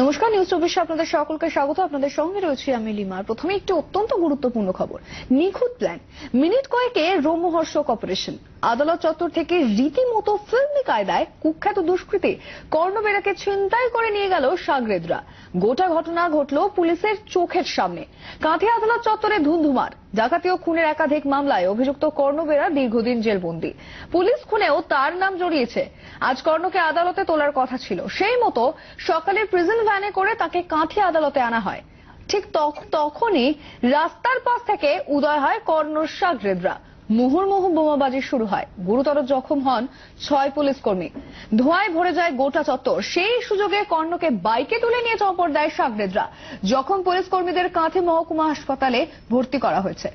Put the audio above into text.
নমস্কার নিউজ চব্বিশে আপনাদের সকলকে স্বাগত আপনাদের সঙ্গে রয়েছে আমি লিমার প্রথমে একটি অত্যন্ত গুরুত্বপূর্ণ খবর নিখুঁত প্ল্যান মিনিট কয়েকে রোমহর্ষক অপারেশন আদালত চত্বর থেকে রীতিমতো ফিল্মি কায়দায় কুখ্যাত দুষ্কৃতী কর্ণবেড়াকে ছিনতাই করে নিয়ে গেল সাগরেদরা গোটা ঘটনা ঘটল পুলিশের চোখের সামনে কাঁথে আদালত চত্বরে ধুন্ধুমার ডাকাতি ও খুনের একাধিক মামলায় অভিযুক্ত কর্ণবেরা দীর্ঘদিন জেলবন্দি পুলিশ খুনেও তার নাম জড়িয়েছে আজ কর্ণকে আদালতে তোলার কথা ছিল সেই মতো সকালে প্রিজন ভ্যানে করে তাকে কাঁথি আদালতে আনা হয় ঠিক তখনই রাস্তার পাশ থেকে উদয় হয় কর্ণ সাগরেদরা মুহুর্মুহু বোমাবাজি শুরু হয় গুরুতর জখম হন ছয় পুলিশ কর্মী ধোঁয়ায় ভরে যায় গোটা চত্বর সেই সুযোগে কর্ণকে বাইকে তুলে নিয়ে চম্পট দেয় সাগরেদরা জখম পুলিশ কর্মীদের কাঁধে মহকুমা হাসপাতালে ভর্তি করা হয়েছে